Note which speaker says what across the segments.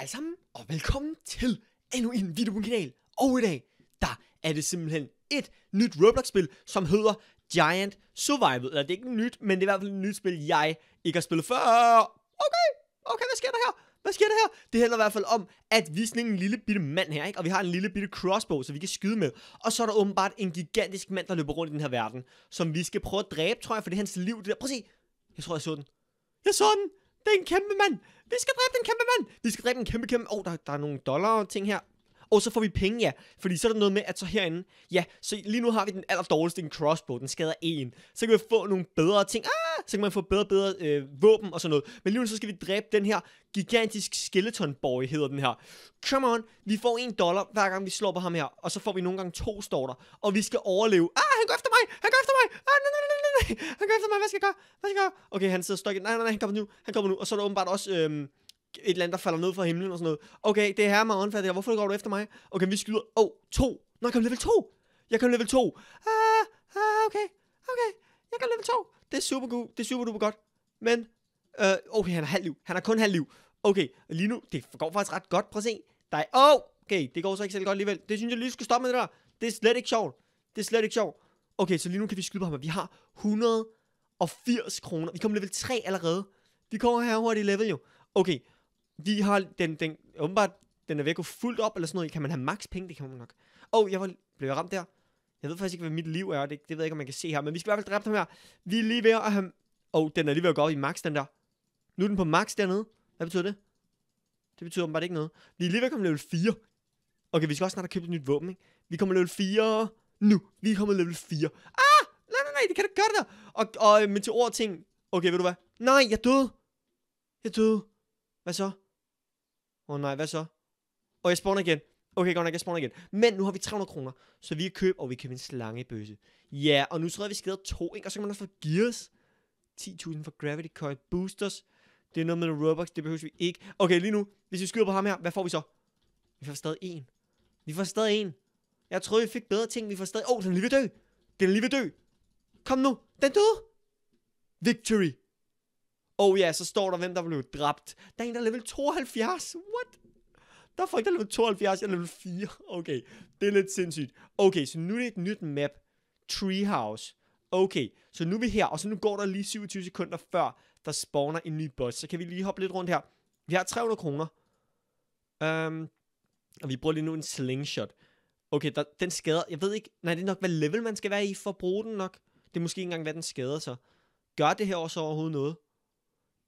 Speaker 1: Hej sammen, og velkommen til endnu en video på min kanal. Og i dag, der er det simpelthen et nyt Roblox-spil, som hedder Giant Survival. Eller det er ikke nyt, men det er i hvert fald et nyt spil, jeg ikke har spillet før. Okay, okay, hvad sker der her? Hvad sker der her? Det handler i hvert fald om, at vi er sådan en lille bitte mand her, ikke? Og vi har en lille bitte crossbow, så vi kan skyde med. Og så er der åbenbart en gigantisk mand, der løber rundt i den her verden, som vi skal prøve at dræbe, tror jeg, for det er hans liv. Det der. Prøv at se. Jeg tror, jeg så den. Jeg så den! Det er en kæmpe mand. Vi skal dræbe den kæmpe mand. Vi skal dræbe den kæmpe kæmpe... Åh, oh, der, der er nogle dollar og ting her. Og så får vi penge, ja. Fordi så er der noget med, at så herinde... Ja, så lige nu har vi den aller dårligste, en crossbow. Den skader en. Så kan vi få nogle bedre ting. Ah, så kan man få bedre bedre øh, våben og sådan noget. Men lige nu så skal vi dræbe den her gigantisk skeleton boy, hedder den her. Come on, vi får en dollar, hver gang vi slår på ham her. Og så får vi nogle gange to storter. Og vi skal overleve. Ah, han går efter mig! Han går efter mig! Ah, nej, nej, nej, nej, han går efter mig, hvad skal jeg gøre? Hvad skal jeg gøre? Okay, han sidder stokket, nej, nej, nej, han kommer nu, han kommer nu. Og så er der åbenbart også øhm, et eller andet, der falder ned fra himlen og sådan noget. Okay, det er her meget åndfærdigt, hvorfor går du efter mig? Okay, vi skyder, åh, oh, to. Nå, jeg kan level 2. Jeg kan level 2. Ah, ah, okay, okay, jeg kan level 2. Det er super, god. det er super duper godt. Men, øh, okay, han har halv liv. Han har kun halv liv. Okay, lige nu, det går faktisk ret godt. Prøv at se. Der er, åh, oh, okay, det går så ikke særlig godt alligevel. Det synes jeg lige, skal stoppe med det der. Det er slet ikke sjovt. Det er slet ikke sjovt. Okay, så lige nu kan vi skyde på ham, at vi har 180 kroner. Vi kommer level 3 allerede. Vi kommer her hurtigt i level jo. Okay, vi har den, den, åbenbart, den er ved at gå fuldt op, eller sådan noget. Kan man have max penge? Det kan man nok. Åh, oh, jeg var, blev jeg ramt der? Jeg ved faktisk ikke, hvad mit liv er, det, det ved jeg ikke, om man kan se her, men vi skal i hvert fald dræbe ham her. Vi er lige ved at have... Åh, oh, den er lige ved at gå op i max, den der. Nu er den på max dernede. Hvad betyder det? Det betyder åbenbart ikke noget. Vi er lige ved at komme level 4. Okay, vi skal også snart have købt et nyt våben, ikke? Vi kommer level 4 nu, vi er kommet level 4. Ah, nej, nej, nej, det kan du gøre der. Og, og øh, ord ting okay, ved du hvad? Nej, jeg døde. Jeg døde. Hvad så? Åh oh, nej, hvad så? Og jeg spawner igen. Okay, godt nok, jeg spawner igen. Men nu har vi 300 kroner, så vi kan købe, og vi kan vinde en slangebøsse. Ja, yeah, og nu tror jeg, vi have to, ikke? Og så kan man også få gears. 10.000 for Gravity Coin Boosters. Det er noget med noget Robux, det behøver vi ikke. Okay, lige nu, hvis vi skyder på ham her, hvad får vi så? Vi får stadig en. Vi får stadig en. Jeg troede, vi fik bedre ting, vi får stadig... Åh, oh, den er lige ved dø! Den er lige ved dø! Kom nu! Den døde! Victory! oh, ja, så står der, hvem der blev dræbt. Der er en, der er level 72. What? Der er folk, der er level 72, jeg er level 4. Okay, det er lidt sindssygt. Okay, så nu er det et nyt map. Treehouse. Okay, så nu er vi her, og så nu går der lige 27 sekunder før, der spawner en ny boss. Så kan vi lige hoppe lidt rundt her. Vi har 300 kroner. Um, og vi bruger lige nu en slingshot okay, der, den skader, jeg ved ikke, nej, det er nok, hvad level man skal være i for at bruge den nok. Det er måske ikke engang, hvad den skader så. Gør det her også overhovedet noget?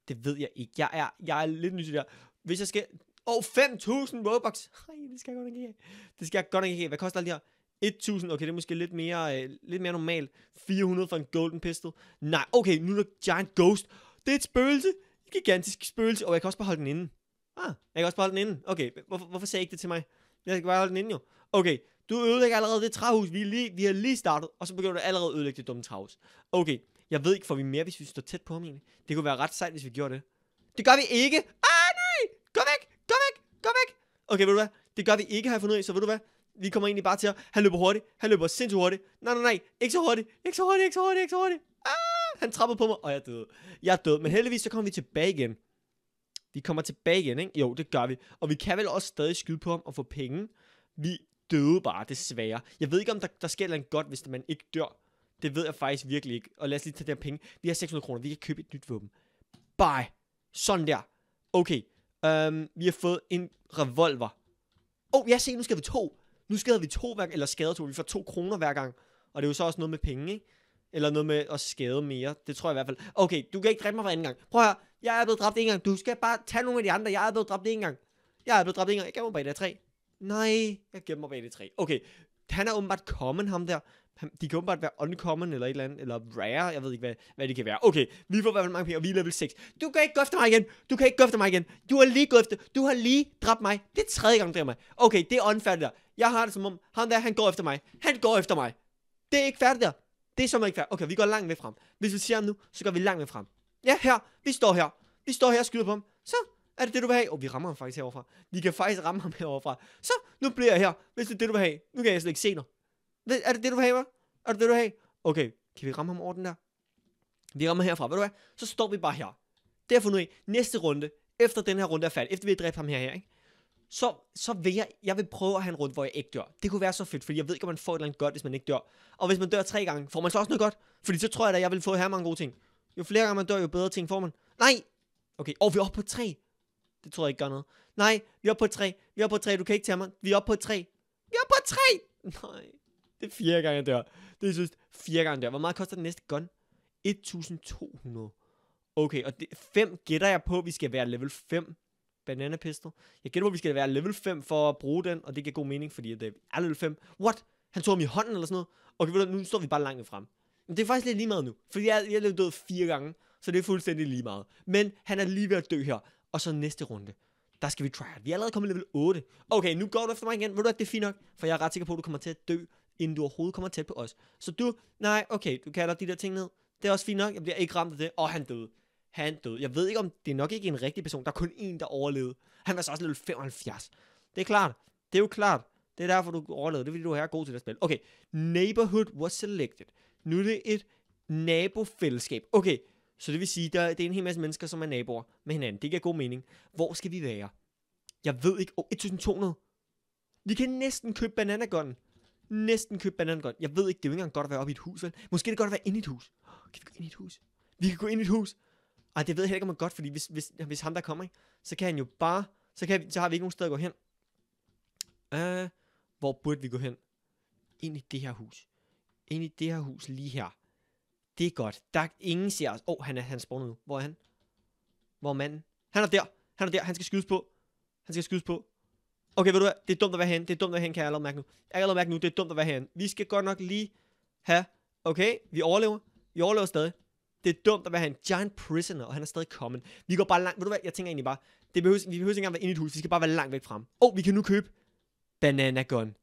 Speaker 1: Det ved jeg ikke. Jeg er, jeg er lidt nysgerrig der. Hvis jeg skal... Åh, oh, 5.000 Robux! Ej, det skal jeg godt nok ikke have. Det skal jeg godt nok ikke have. Hvad koster alt det her? 1.000, okay, det er måske lidt mere, øh, lidt mere normalt. 400 for en golden pistol. Nej, okay, nu er der giant ghost. Det er et spøgelse. Et gigantisk spøgelse. Og jeg kan også bare holde den inde. Ah, jeg kan også bare holde den inde. Okay, hvorfor, hvorfor sagde jeg ikke det til mig? Jeg skal bare holde den inde jo. Okay, du ødelægger allerede det træhus. Vi, lige, vi har lige startet, og så begynder du allerede at ødelægge det dumme træhus. Okay, jeg ved ikke, får vi mere, hvis vi står tæt på ham egentlig? Det kunne være ret sejt, hvis vi gjorde det. Det gør vi ikke! Ah, nej! Gå væk! Gå væk! Gå væk! Okay, ved du hvad? Det gør vi ikke, har jeg fundet ud af, så ved du hvad? Vi kommer egentlig bare til at... Han løber hurtigt. Han løber sindssygt hurtigt. Nej, nej, nej. Ikke så hurtigt. Ikke så hurtigt. Ikke så hurtigt. Ikke så hurtigt. Ah! Han trappede på mig, og jeg døde. Jeg døde, men heldigvis så kom vi tilbage igen. Vi kommer tilbage igen, ikke? Jo, det gør vi. Og vi kan vel også stadig skyde på ham og få penge. Vi døde bare, desværre. Jeg ved ikke, om der, der sker noget godt, hvis man ikke dør. Det ved jeg faktisk virkelig ikke. Og lad os lige tage der penge. Vi har 600 kroner, vi kan købe et nyt våben. Bye. Sådan der. Okay. Um, vi har fået en revolver. Åh, oh, jeg ser, nu skal vi to. Nu skal vi to hver, eller skade to. Vi får to kroner hver gang. Og det er jo så også noget med penge, ikke? Eller noget med at skade mere. Det tror jeg i hvert fald. Okay, du kan ikke dræbe mig for anden gang. Prøv her. Jeg er blevet dræbt en gang. Du skal bare tage nogle af de andre. Jeg er blevet dræbt en gang. Jeg er blevet dræbt en gang. Jeg gemmer mig bag det tre. Nej, jeg gemmer mig bag det tre. Okay, han er åbenbart common, ham der. De kan åbenbart være uncommon eller et eller andet, eller rare, jeg ved ikke, hvad, hvad det kan være. Okay, vi får i hvert fald mange penge, og vi er level 6. Du kan ikke gå efter mig igen, du kan ikke gå efter mig igen. Du har lige gået efter, du har lige dræbt mig. Det er tredje gang, du dræber mig. Okay, det er der. Jeg har det som om, ham der, han går efter mig. Han går efter mig. Det er ikke færdigt der. Det er som ikke færdigt. Okay, vi går langt med frem. Hvis vi siger ham nu, så går vi langt med frem. Ja, her. Vi står her. Vi står her og skyder på ham. Så er det det, du vil have? Og oh, vi rammer ham faktisk heroverfra. Vi kan faktisk ramme ham heroverfra. Så, nu bliver jeg her, hvis det er det, du vil have. Nu kan jeg slet ikke se dig. Er det det, du vil have, hva'? Er det det, du vil have? Okay, kan vi ramme ham over den der? Vi rammer herfra, ved du hvad? Så står vi bare her. Det har for fundet af. Næste runde, efter den her runde er færdig, efter vi har dræbt ham her, her ikke? Så, så vil jeg, jeg vil prøve at have en runde, hvor jeg ikke dør. Det kunne være så fedt, fordi jeg ved ikke, om man får et eller andet godt, hvis man ikke dør. Og hvis man dør tre gange, får man så også noget godt. Fordi så tror jeg da, jeg vil få her mange gode ting. Jo flere gange man dør, jo bedre ting får man. Nej! Okay, og oh, vi er oppe på tre. Det tror jeg ikke gør noget. Nej, vi er oppe på tre. Vi er oppe på tre, du kan ikke tage mig. Vi er oppe på tre. Vi er oppe på tre! Nej. Det er fire gange, jeg dør. Det er synes fire gange, jeg dør. Hvor meget koster den næste gun? 1200. Okay, og det, fem gætter jeg på, at vi skal være level 5 banana pistol. Jeg gætter på, at vi skal være level 5 for at bruge den, og det giver god mening, fordi det øh, er level 5. What? Han tog ham i hånden eller sådan noget? Okay, nu står vi bare langt frem. Men det er faktisk lidt lige meget nu, fordi jeg, jeg er død fire gange, så det er fuldstændig lige meget. Men han er lige ved at dø her, og så næste runde, der skal vi try Vi er allerede kommet level 8. Okay, nu går du efter mig igen. Ved du at det er fint nok, for jeg er ret sikker på, at du kommer til at dø, inden du overhovedet kommer tæt på os. Så du, nej, okay, du kalder de der ting ned. Det er også fint nok, jeg bliver ikke ramt af det. Og han døde. Han døde. Jeg ved ikke, om det er nok ikke en rigtig person. Der er kun en, der overlevede. Han var så også level 75. Det er klart. Det er jo klart. Det er derfor, du overlevede. Det er fordi, du er god til det spil. Okay, Neighborhood was selected. Nu er det et nabofællesskab. Okay, så det vil sige, der, det er en hel masse mennesker, som er naboer med hinanden. Det giver god mening. Hvor skal vi være? Jeg ved ikke. Oh, 1200. Vi kan næsten købe bananagånden. Næsten købe bananagånden. Jeg ved ikke, det er jo ikke engang godt at være oppe i et hus, vel? Måske er det godt at være inde i et hus. Oh, kan vi gå ind i et hus? Vi kan gå ind i et hus. Ej, det ved jeg heller ikke, om godt, fordi hvis, hvis, hvis ham der kommer, ikke, så kan han jo bare, så, kan, så har vi ikke nogen sted at gå hen. Uh, hvor burde vi gå hen? Ind i det her hus ind i det her hus lige her. Det er godt. Der er ingen ser os. Åh, oh, han er han spawnet nu. Hvor er han? Hvor er manden? Han er der. Han er der. Han skal skydes på. Han skal skydes på. Okay, ved du hvad? Det er dumt at være herinde. Det er dumt at være herinde, kan jeg allerede mærke nu. Jeg kan mærke nu, det er dumt at være herinde. Vi skal godt nok lige have... Okay, vi overlever. Vi overlever stadig. Det er dumt at være en giant prisoner, og han er stadig kommet. Vi går bare langt. Ved du hvad? Jeg tænker egentlig bare, det behøves, vi behøver ikke engang være inde i et hus. Vi skal bare være langt væk frem. Åh, oh, vi kan nu købe banana gun.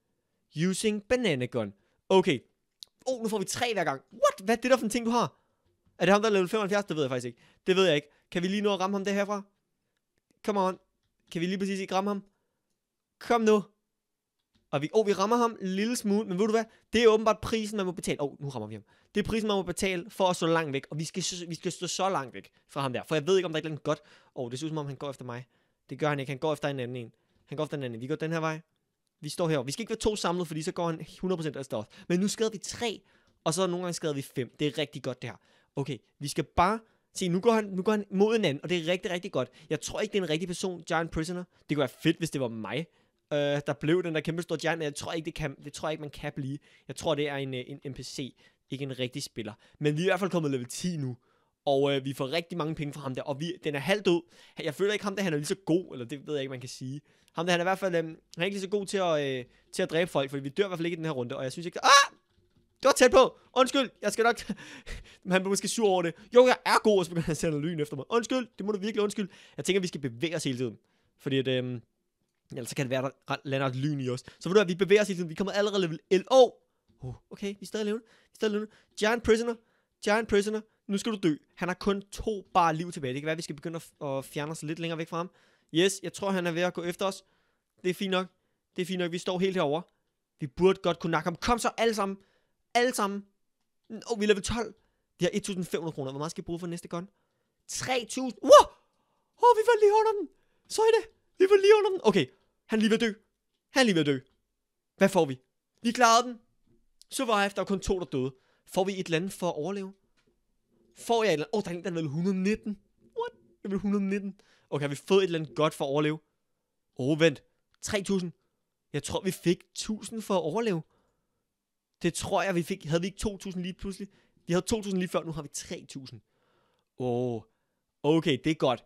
Speaker 1: Using banana gun. Okay, oh, nu får vi tre hver gang. What? Hvad er det der for en ting, du har? Er det ham, der er level 75? Det ved jeg faktisk ikke. Det ved jeg ikke. Kan vi lige nå at ramme ham det herfra? Come on. Kan vi lige præcis ikke ramme ham? Kom nu. Og vi, oh, vi rammer ham en lille smule, men ved du hvad? Det er åbenbart prisen, man må betale. Åh, oh, nu rammer vi ham. Det er prisen, man må betale for at stå langt væk. Og vi skal, vi skal stå så langt væk fra ham der. For jeg ved ikke, om der er et eller andet godt. Åh, oh, det ser ud som om, han går efter mig. Det gør han ikke. Han går efter en anden en. Han går efter en anden en. Vi går den her vej vi står her. Vi skal ikke være to samlet, fordi så går han 100% af stof. Men nu skader vi tre, og så nogle gange skader vi fem. Det er rigtig godt det her. Okay, vi skal bare Se, nu går, han, nu går han mod en anden, og det er rigtig, rigtig godt. Jeg tror ikke, det er en rigtig person, Giant Prisoner. Det kunne være fedt, hvis det var mig, øh, der blev den der kæmpe store Giant, men jeg tror ikke, det, kan, det tror jeg ikke, man kan blive. Jeg tror, det er en, øh, en NPC, ikke en rigtig spiller. Men vi er i hvert fald kommet level 10 nu, og øh, vi får rigtig mange penge fra ham der, og vi, den er halvt død. Jeg føler ikke ham, der han er lige så god, eller det ved jeg ikke, man kan sige. Ham der, han er i hvert fald, øh, han er ikke lige så god til at, øh, til at dræbe folk, for vi dør i hvert fald ikke i den her runde, og jeg synes ikke, ah! Det var tæt på. Undskyld, jeg skal nok... Men han blev måske sur over det. Jo, jeg er god, og så begynder han at sende lyn efter mig. Undskyld, det må du virkelig undskyld. Jeg tænker, vi skal bevæge os hele tiden. Fordi at, øhm, ellers så kan det være, der lander et lyn i os. Så ved du at vi bevæger os hele tiden. Vi kommer allerede level 11. Oh, okay, vi er stadig levende. Vi er stadig levende. Giant prisoner. Giant prisoner. Nu skal du dø. Han har kun to bare liv tilbage. Det kan være, at vi skal begynde at fjerne os lidt længere væk fra ham yes, jeg tror, han er ved at gå efter os. Det er fint nok. Det er fint nok, vi står helt herover. Vi burde godt kunne nakke ham. Kom så, alle sammen. Alle sammen. Oh, vi er level 12. Vi har 1.500 kroner. Hvor meget skal vi bruge for næste gun? 3.000. Wow! Åh, oh, vi var lige under den. Så er det. Vi var lige under den. Okay, han er lige ved at dø. Han er lige ved at dø. Hvad får vi? Vi klarede den. Så var jeg efter kun to, der døde. Får vi et eller andet for at overleve? Får jeg et eller andet? Åh, oh, der er en, der er 119. What? Jeg vil 119. Okay, har vi fået et eller andet godt for at overleve? Åh, oh, vent. 3.000. Jeg tror, vi fik 1.000 for at overleve. Det tror jeg, vi fik. Havde vi ikke 2.000 lige pludselig? Vi havde 2.000 lige før, nu har vi 3.000. Åh, oh, okay, det er godt.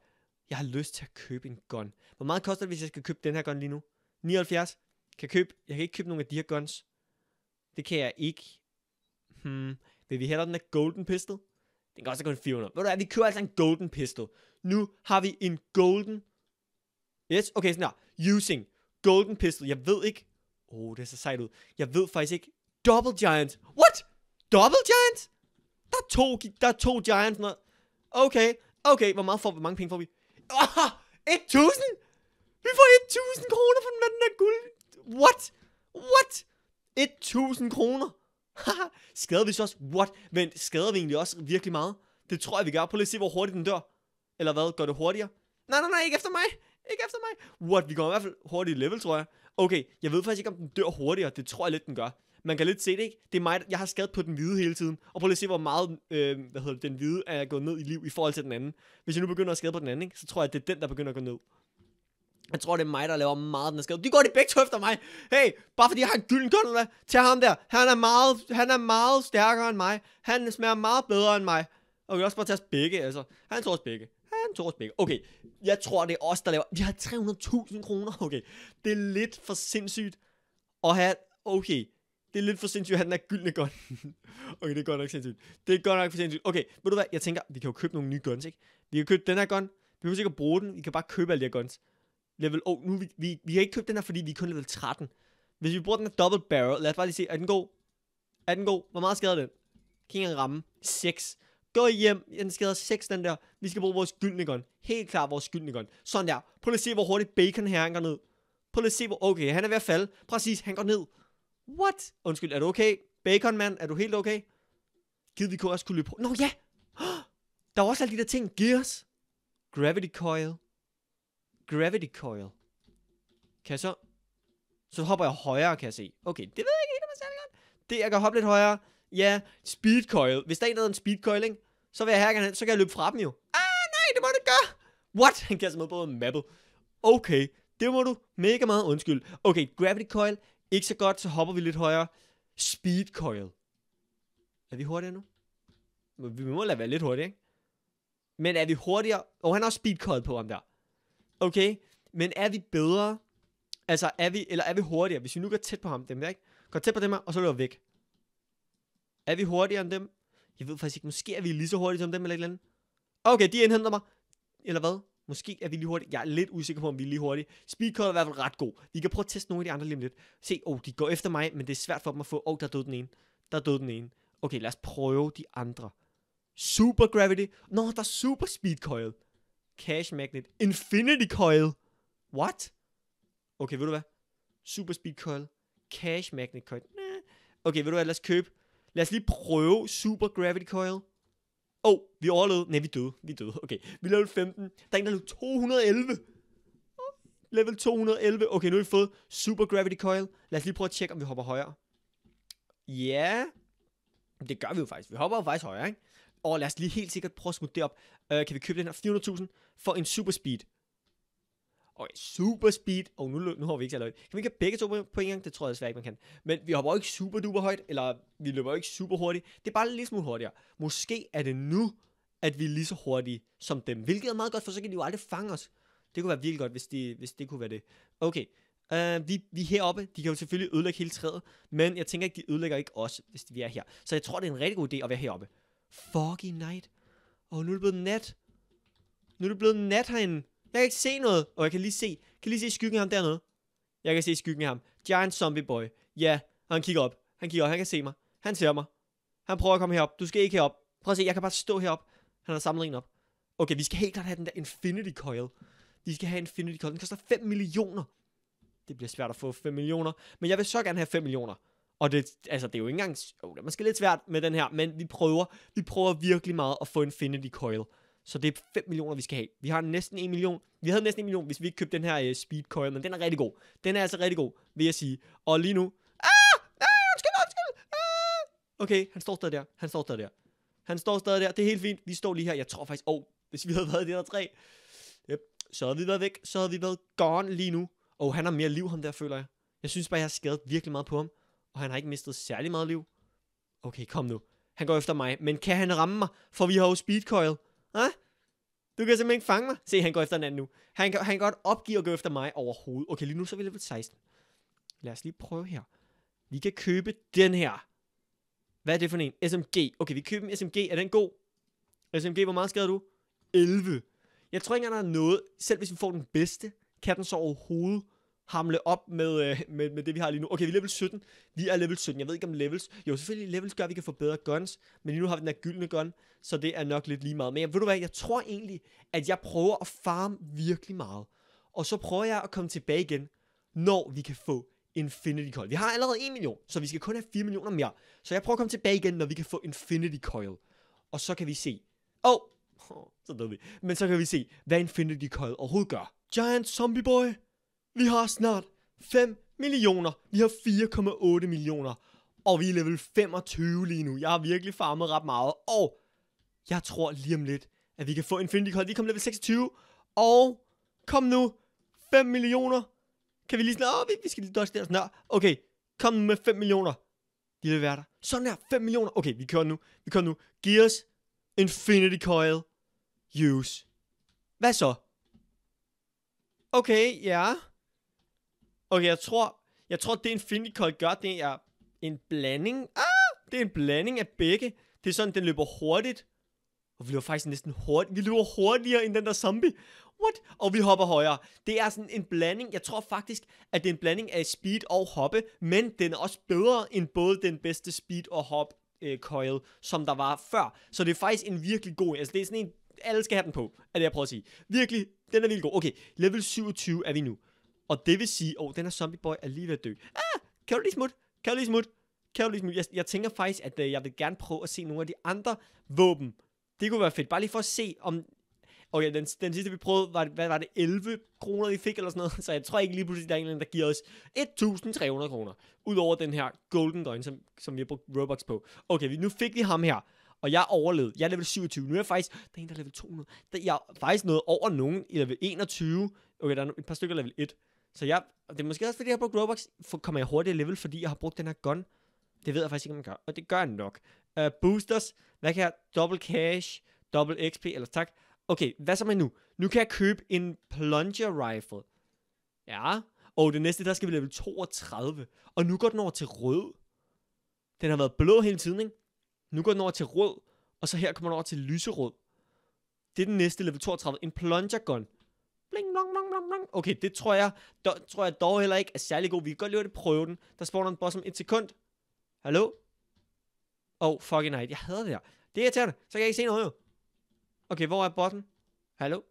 Speaker 1: Jeg har lyst til at købe en gun. Hvor meget koster det, hvis jeg skal købe den her gun lige nu? 79? Kan jeg, købe? jeg kan ikke købe nogen af de her guns. Det kan jeg ikke. Hmm. Vil vi hellere den der Golden Pistol? Den også kun 400. Ved du hvad, vi kører altså en Golden Pistol nu har vi en golden, yes, okay, sådan her, using, golden pistol, jeg ved ikke, åh, oh, det er så sejt ud, jeg ved faktisk ikke, double giant, what, double giant, der er to, der er to giants, noget. okay, okay, hvor, meget får, hvor mange penge får vi, Aha, 1000, vi får 1000 kroner for den der guld, what, what, 1000 kroner, skader vi så også? What? Men skader vi egentlig også virkelig meget? Det tror jeg, vi gør. Prøv lige at se, hvor hurtigt den dør. Eller hvad? Gør det hurtigere? Nej, nej, nej, ikke efter mig. Ikke efter mig. What? Vi går i hvert fald hurtigt level, tror jeg. Okay, jeg ved faktisk ikke, om den dør hurtigere. Det tror jeg lidt, den gør. Man kan lidt se det, ikke? Det er mig, jeg har skadet på den hvide hele tiden. Og prøv lige at se, hvor meget øh, hvad hedder det, den hvide er gået ned i liv i forhold til den anden. Hvis jeg nu begynder at skade på den anden, ikke? så tror jeg, at det er den, der begynder at gå ned. Jeg tror, det er mig, der laver meget den er skade. De går det begge to efter mig. Hey, bare fordi jeg har en gylden gondola, tag ham der. Han er, meget, han er meget stærkere end mig. Han smager meget bedre end mig. Og vi kan også bare tage os begge, altså. Han tror os begge torsbækker. Okay, jeg tror, det er os, der laver... Vi har 300.000 kroner, okay. Det er lidt for sindssygt at have... Okay, det er lidt for sindssygt, at have den der gyldne gun. okay, det er godt nok sindssygt. Det er godt nok for sindssygt. Okay, ved du hvad? Jeg tænker, vi kan jo købe nogle nye guns, ikke? Vi kan købe den her gun. Vi behøver ikke at bruge den. Vi kan bare købe alle de her guns. Level... Oh, nu vi, vi, vi har ikke købt den her, fordi vi er kun level 13. Hvis vi bruger den her double barrel, lad os bare lige se, er den god? Er den god? Hvor meget skader den? Kan ikke ramme. 6. Gå hjem. Den have 6, den der. Vi skal bruge vores gyldne gun. Helt klart vores gyldne gun. Sådan der. Prøv lige at se, hvor hurtigt Bacon her han går ned. Prøv lige at se, hvor... Okay, han er ved at falde. Præcis, han går ned. What? Undskyld, er du okay? Bacon, mand, er du helt okay? Gid, vi kunne også kunne løbe på. Nå ja! Der var også alle de der ting. Gears. Gravity coil. Gravity coil. Kan jeg så... Så hopper jeg højere, kan jeg se. Okay, det ved jeg ikke, om jeg særlig godt. Det, jeg kan hoppe lidt højere. Ja, speedcoil. Hvis der er en, der en speedcoil, ikke? så vil jeg her han, så kan jeg løbe fra dem jo. Ah, nej, det må du ikke gøre. What? Han kaster mig på mappet. Okay, det må du mega meget undskyld. Okay, gravity coil, ikke så godt, så hopper vi lidt højere. Speed coil. Er vi hurtigere nu? Vi må lade være lidt hurtigere, ikke? Men er vi hurtigere? Og oh, han har også speed coil på ham der. Okay, men er vi bedre? Altså, er vi, eller er vi hurtigere? Hvis vi nu går tæt på ham, dem der, ikke? Går tæt på dem her, og så løber væk. Er vi hurtigere end dem? Jeg ved faktisk ikke, måske er vi lige så hurtige som dem eller et eller andet. Okay, de indhenter mig. Eller hvad? Måske er vi lige hurtige. Jeg er lidt usikker på, om vi er lige hurtige. Speedcode er i hvert fald ret god. Vi kan prøve at teste nogle af de andre lige lidt. Se, oh, de går efter mig, men det er svært for dem at få. Oh, der død den ene. Der død den ene. Okay, lad os prøve de andre. Super Gravity. Nå, der er Super Speed Coil. Cash Magnet. Infinity Coil. What? Okay, ved du hvad? Super Speed Coil. Cash Magnet Coil. Okay, ved du hvad? Lad os købe Lad os lige prøve Super Gravity Coil. Åh, oh, vi overlevede. Nej, vi døde. Vi døde. Okay, vi level 15. Der er en, der level 211. Level 211. Okay, nu har vi fået Super Gravity Coil. Lad os lige prøve at tjekke, om vi hopper højere. Ja. Yeah. Det gør vi jo faktisk. Vi hopper jo faktisk højere, ikke? Og lad os lige helt sikkert prøve at smutte det op. Uh, øh, kan vi købe den her 400.000 for en super speed? Okay, super speed. Og oh, nu, nu har vi ikke så højt. Kan vi ikke begge to på en gang? Det tror jeg desværre ikke, man kan. Men vi hopper ikke super duper højt, eller vi løber ikke super hurtigt. Det er bare lidt smule hurtigere. Måske er det nu, at vi er lige så hurtige som dem. Hvilket er meget godt, for så kan de jo aldrig fange os. Det kunne være virkelig godt, hvis, de, hvis det kunne være det. Okay, uh, vi, vi er heroppe. De kan jo selvfølgelig ødelægge hele træet, men jeg tænker ikke, de ødelægger ikke os, hvis vi er her. Så jeg tror, det er en rigtig god idé at være heroppe. Foggy night. Og oh, nu er det blevet nat. Nu er det blevet nat herinde. Jeg kan ikke se noget. Og jeg kan lige se, kan lige se skyggen af ham dernede. Jeg kan se skyggen af ham. Giant zombie boy. Ja, han kigger op. Han kigger op. Han kan se mig. Han ser mig. Han prøver at komme herop. Du skal ikke herop. Prøv at se, jeg kan bare stå herop. Han har samlet en op. Okay, vi skal helt klart have den der Infinity Coil. Vi skal have Infinity Coil. Den koster 5 millioner. Det bliver svært at få 5 millioner. Men jeg vil så gerne have 5 millioner. Og det, altså, det er jo ikke engang... Jo, det er måske lidt svært med den her, men vi prøver, vi prøver virkelig meget at få Infinity Coil. Så det er 5 millioner, vi skal have. Vi har næsten 1 million. Vi havde næsten 1 million, hvis vi ikke købte den her uh, speed coil, men den er rigtig god. Den er altså rigtig god, vil jeg sige. Og lige nu... Ah! Ah! Undskyld, undskyld! Ah! Okay, han står stadig der. Han står stadig der. Han står stadig der. Det er helt fint. Vi står lige her. Jeg tror faktisk... Åh, oh, hvis vi havde været i det der træ... Yep. Så havde vi været væk. Så havde vi været gone lige nu. Og oh, han har mere liv, ham der, føler jeg. Jeg synes bare, jeg har skadet virkelig meget på ham. Og han har ikke mistet særlig meget liv. Okay, kom nu. Han går efter mig. Men kan han ramme mig? For vi har jo speedcoil. Hæ? Du kan simpelthen ikke fange mig. Se, han går efter en anden nu. Han kan, han kan godt opgive at gå efter mig overhovedet. Okay, lige nu så er vi level 16. Lad os lige prøve her. Vi kan købe den her. Hvad er det for en? SMG. Okay, vi køber en SMG. Er den god? SMG, hvor meget skader du? 11. Jeg tror ikke engang, der er noget. Selv hvis vi får den bedste, kan den så overhovedet hamle op med, øh, med, med det, vi har lige nu. Okay, vi er level 17. Vi er level 17. Jeg ved ikke om levels. Jo, selvfølgelig levels gør, at vi kan få bedre guns. Men lige nu har vi den her gyldne gun, så det er nok lidt lige meget. Men ved du hvad, jeg tror egentlig, at jeg prøver at farme virkelig meget. Og så prøver jeg at komme tilbage igen, når vi kan få Infinity Coil. Vi har allerede 1 million, så vi skal kun have 4 millioner mere. Så jeg prøver at komme tilbage igen, når vi kan få Infinity Coil. Og så kan vi se. Åh, oh, så døde vi. Men så kan vi se, hvad Infinity Coil overhovedet gør. Giant Zombie Boy! Vi har snart 5 millioner. Vi har 4,8 millioner. Og vi er level 25 lige nu. Jeg har virkelig farmet ret meget. Og jeg tror lige om lidt, at vi kan få Infinity Coin. Vi kom level 26. Og kom nu. 5 millioner. Kan vi lige sådan, åh, vi, vi skal lige dodge der sådan Okay, kom nu med 5 millioner. De vil være der. Sådan her, 5 millioner. Okay, vi kører nu. Vi kører nu. Giv os Infinity Coil. Use. Hvad så? Okay, ja. Okay, jeg tror, jeg tror det Infinity Coil gør, det er en blanding. Ah, det er en blanding af begge. Det er sådan, den løber hurtigt. Og vi løber faktisk næsten hurtigt. Vi løber hurtigere end den der zombie. What? Og vi hopper højere. Det er sådan en blanding. Jeg tror faktisk, at det er en blanding af speed og hoppe. Men den er også bedre end både den bedste speed og hop øh, coil, som der var før. Så det er faktisk en virkelig god... Altså det er sådan en... Alle skal have den på, er det jeg prøver at sige. Virkelig, den er virkelig god. Okay, level 27 er vi nu. Og det vil sige, åh, oh, den her zombie boy er lige ved at dø. Ah, kan du lige smutte? Kan du lige smutte? Kan du lige smutte? Jeg, jeg tænker faktisk, at øh, jeg vil gerne prøve at se nogle af de andre våben. Det kunne være fedt. Bare lige for at se, om... Okay, den, den sidste vi prøvede, var, hvad var det, 11 kroner vi fik eller sådan noget? Så jeg tror ikke lige pludselig, der er en der giver os 1.300 kroner. Udover den her Golden coin, som, som vi har brugt Robux på. Okay, vi, nu fik vi ham her og jeg overlevede. Jeg er level 27. Nu er jeg faktisk, der er en, der er level 200. Der, jeg er faktisk noget over nogen i level 21. Okay, der er et par stykker level 1. Så jeg, og det er måske også, fordi jeg har brugt Robux, for, kommer jeg hurtigere level, fordi jeg har brugt den her gun. Det ved jeg faktisk ikke, om man gør, og det gør jeg nok. Uh, boosters, hvad kan jeg? Double cash, double XP, eller tak. Okay, hvad så med nu? Nu kan jeg købe en plunger rifle. Ja, og det næste, der skal vi level 32. Og nu går den over til rød. Den har været blå hele tiden, ikke? Nu går den over til rød, og så her kommer den over til lyserød. Det er den næste level 32. En plunger gun. Bling, blong, blong, blong, blong. Okay, det tror jeg, do, tror jeg dog heller ikke er særlig god. Vi kan godt lige prøve den. Der spawner en boss om et sekund. Hallo? Oh, fucking nej. Jeg hader det her. Det er irriterende. Så kan jeg ikke se noget. Okay, hvor er bossen? Hallo? Åh,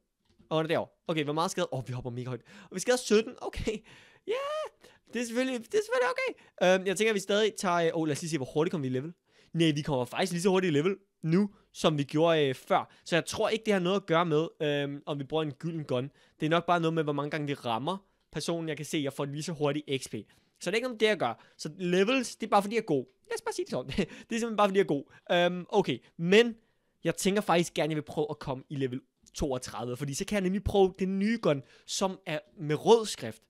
Speaker 1: oh, den er derovre. Okay, hvor meget skade? Åh, oh, vi hopper mega højt. Og vi skader 17. Okay. Ja. Yeah. Det er selvfølgelig, det er selvfølgelig okay. Øhm, jeg tænker, at vi stadig tager... Øh, åh, oh, lad os lige se, hvor hurtigt kommer vi i level. Nej, vi kommer faktisk lige så hurtigt i level nu, som vi gjorde øh, før. Så jeg tror ikke, det har noget at gøre med, øh, om vi bruger en gylden gun. Det er nok bare noget med, hvor mange gange vi rammer personen, jeg kan se, jeg får lige så hurtigt XP. Så det er ikke noget, det jeg gør. Så levels, det er bare fordi, jeg er god. Lad os bare sige det sådan. det er simpelthen bare fordi, jeg er god. Øhm, okay, men jeg tænker faktisk gerne, at jeg vil prøve at komme i level 32, fordi så kan jeg nemlig prøve den nye gun, som er med rød skrift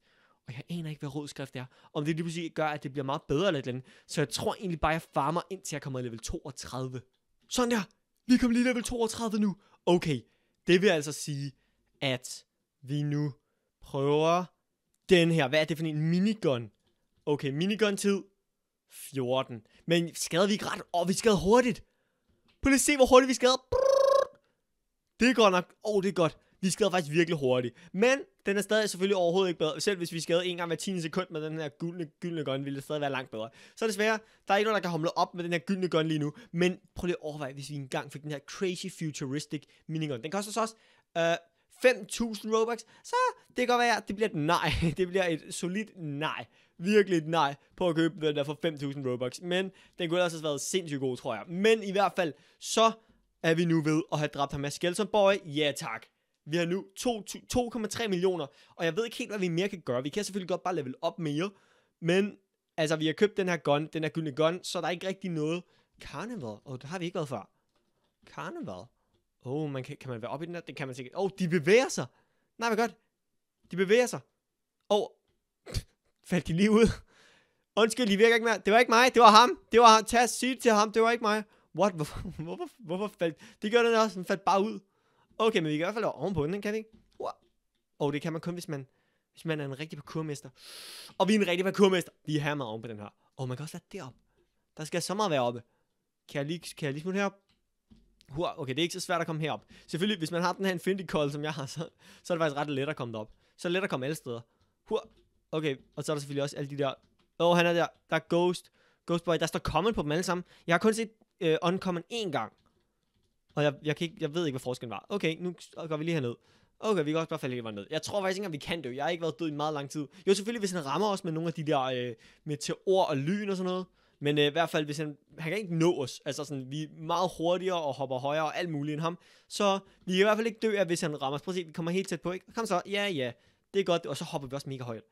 Speaker 1: og jeg aner ikke, hvad rådskrift er. Om det lige pludselig gør, at det bliver meget bedre eller et eller andet. Så jeg tror egentlig bare, at jeg farmer indtil jeg kommer i level 32. Sådan der. Vi kommer lige level 32 nu. Okay, det vil altså sige, at vi nu prøver den her. Hvad er det for en minigun? Okay, minigun-tid. 14. Men skader vi ikke ret? Åh, oh, vi skader hurtigt. Prøv lige se, hvor hurtigt vi skader. Det er godt nok. Åh, oh, det er godt. Vi skred faktisk virkelig hurtigt. Men den er stadig selvfølgelig overhovedet ikke bedre. Selv hvis vi skadede en gang hver 10 sekund med den her gyldne, gyldne gun, ville det stadig være langt bedre. Så desværre, der er ikke nogen, der kan humle op med den her gyldne gun lige nu. Men prøv lige at overveje, hvis vi engang fik den her crazy futuristic minigun. Den koster så også øh, 5.000 Robux. Så det kan godt være, at det bliver et nej. Det bliver et solidt nej virkelig et nej på at købe den der for 5.000 Robux. Men den kunne ellers have været sindssygt god, tror jeg. Men i hvert fald, så er vi nu ved at have dræbt ham af Skeleton Boy. Ja tak. Vi har nu 2,3 millioner, og jeg ved ikke helt, hvad vi mere kan gøre. Vi kan selvfølgelig godt bare level op mere, men altså, vi har købt den her gun, den her gyldne gun, så der er ikke rigtig noget. Carnival? Åh, oh, det har vi ikke været før. Carnival? Åh, oh, man kan, kan man være oppe i den der? Det kan man sikkert. Åh, oh, de bevæger sig. Nej, hvad godt. De bevæger sig. Åh, oh. faldt de lige ud? Undskyld, de virker ikke mere. Det var ikke mig, det var ham. Det var ham. Tag sig til ham, det var ikke mig. What? Hvorfor, hvorfor, hvorfor faldt? Det gør den også, den faldt bare ud. Okay, men vi kan i hvert fald være ovenpå den, kan vi ikke? Wow. Og det kan man kun, hvis man, hvis man er en rigtig parkourmester. Og vi er en rigtig parkourmester. Vi er her meget på den her. Og man kan også være deroppe. Der skal så meget være oppe. Kan jeg lige, kan jeg lige smutte herop? Wow. Okay, det er ikke så svært at komme herop. Selvfølgelig, hvis man har den her Infinity Call, som jeg har, så, så er det faktisk ret let at komme derop. Så er det let at komme alle steder. Wow. Okay, og så er der selvfølgelig også alle de der... Åh, oh, han er der. Der er Ghost. Ghost Boy. Der står Common på dem alle sammen. Jeg har kun set uh, Uncommon én gang. Og jeg, jeg, kan ikke, jeg ved ikke, hvad forskellen var. Okay, nu går vi lige herned. Okay, vi kan også bare falde hele vejen ned. Jeg tror faktisk ikke, at vi kan dø. Jeg har ikke været død i meget lang tid. Jo, selvfølgelig, hvis han rammer os med nogle af de der øh, meteor og lyn og sådan noget. Men øh, i hvert fald, hvis han, han kan ikke nå os, altså sådan, vi er meget hurtigere og hopper højere og alt muligt end ham, så vi kan i hvert fald ikke dø af, hvis han rammer os. Prøv at se, vi kommer helt tæt på, ikke? Kom så, ja, ja, det er godt, og så hopper vi også mega højt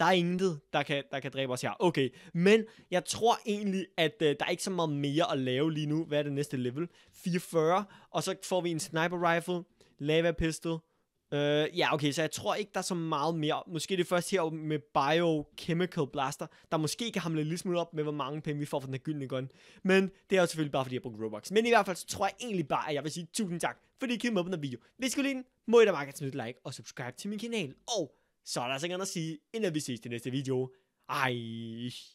Speaker 1: der er intet, der kan, der kan dræbe os her. Okay, men jeg tror egentlig, at øh, der er ikke så meget mere at lave lige nu. Hvad er det næste level? 44, og så får vi en sniper rifle, lava pistol. Øh, ja, okay, så jeg tror ikke, der er så meget mere. Måske det først her med biochemical blaster, der måske kan hamle lidt smule op med, hvor mange penge vi får fra den her gyldne gun. Men det er jo selvfølgelig bare, fordi jeg bruger Robux. Men i hvert fald, så tror jeg egentlig bare, at jeg vil sige tusind tak, fordi I kiggede med på den her video. Hvis du kunne lide den, må I da bare gerne smide et like og subscribe til min kanal. Og så er der altså ikke andet at sige, end at vi ses til næste video. Ej.